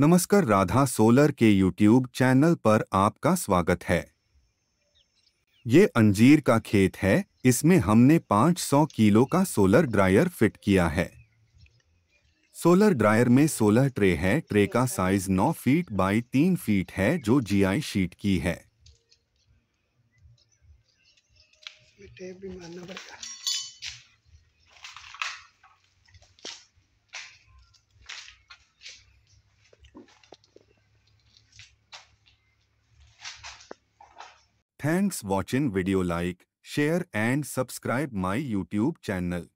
नमस्कार राधा सोलर के YouTube channel पर आपका स्वागत है ये अंजीर का खेत है इसमें हमने 500 किलो का सोलर ड्रायर फिट किया है सोलर ड्रायर में 16 ट्रे है ट्रे का साइज 9 फीट बाई 3 फीट है जो जीआई शीट की है Thanks watching video like, share and subscribe my YouTube channel.